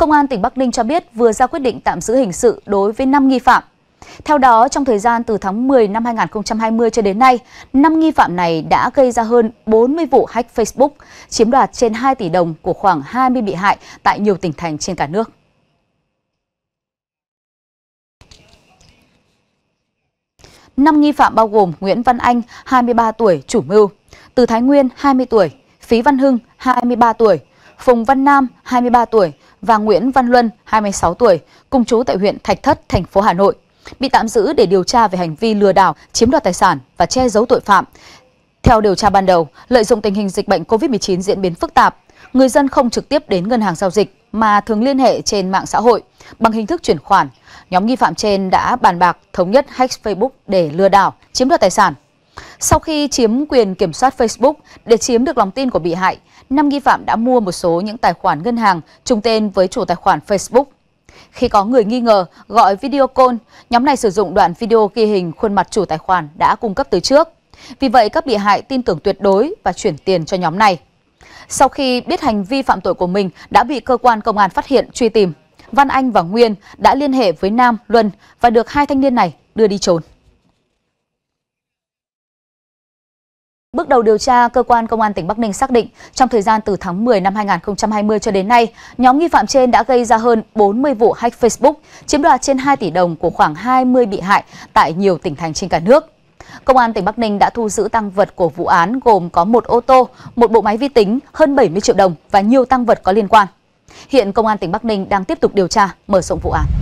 Công an tỉnh Bắc Ninh cho biết vừa ra quyết định tạm giữ hình sự đối với 5 nghi phạm. Theo đó, trong thời gian từ tháng 10 năm 2020 cho đến nay, 5 nghi phạm này đã gây ra hơn 40 vụ hack Facebook, chiếm đoạt trên 2 tỷ đồng của khoảng 20 bị hại tại nhiều tỉnh thành trên cả nước. Năm nghi phạm bao gồm Nguyễn Văn Anh, 23 tuổi, chủ mưu, Từ Thái Nguyên, 20 tuổi, Phí Văn Hưng, 23 tuổi, Phùng Văn Nam, 23 tuổi và Nguyễn Văn Luân, 26 tuổi, cùng chú tại huyện Thạch Thất, thành phố Hà Nội, bị tạm giữ để điều tra về hành vi lừa đảo, chiếm đoạt tài sản và che giấu tội phạm. Theo điều tra ban đầu, lợi dụng tình hình dịch bệnh COVID-19 diễn biến phức tạp, người dân không trực tiếp đến ngân hàng giao dịch mà thường liên hệ trên mạng xã hội bằng hình thức chuyển khoản. Nhóm nghi phạm trên đã bàn bạc thống nhất hack Facebook để lừa đảo, chiếm đoạt tài sản sau khi chiếm quyền kiểm soát Facebook để chiếm được lòng tin của bị hại, năm nghi phạm đã mua một số những tài khoản ngân hàng trùng tên với chủ tài khoản Facebook. Khi có người nghi ngờ gọi video call, nhóm này sử dụng đoạn video ghi hình khuôn mặt chủ tài khoản đã cung cấp từ trước. Vì vậy, các bị hại tin tưởng tuyệt đối và chuyển tiền cho nhóm này. Sau khi biết hành vi phạm tội của mình đã bị cơ quan công an phát hiện truy tìm, Văn Anh và Nguyên đã liên hệ với Nam, Luân và được hai thanh niên này đưa đi trốn. Bước đầu điều tra, cơ quan công an tỉnh Bắc Ninh xác định trong thời gian từ tháng 10 năm 2020 cho đến nay, nhóm nghi phạm trên đã gây ra hơn 40 vụ hack Facebook, chiếm đoạt trên 2 tỷ đồng của khoảng 20 bị hại tại nhiều tỉnh thành trên cả nước. Công an tỉnh Bắc Ninh đã thu giữ tăng vật của vụ án gồm có một ô tô, một bộ máy vi tính, hơn 70 triệu đồng và nhiều tăng vật có liên quan. Hiện công an tỉnh Bắc Ninh đang tiếp tục điều tra, mở rộng vụ án.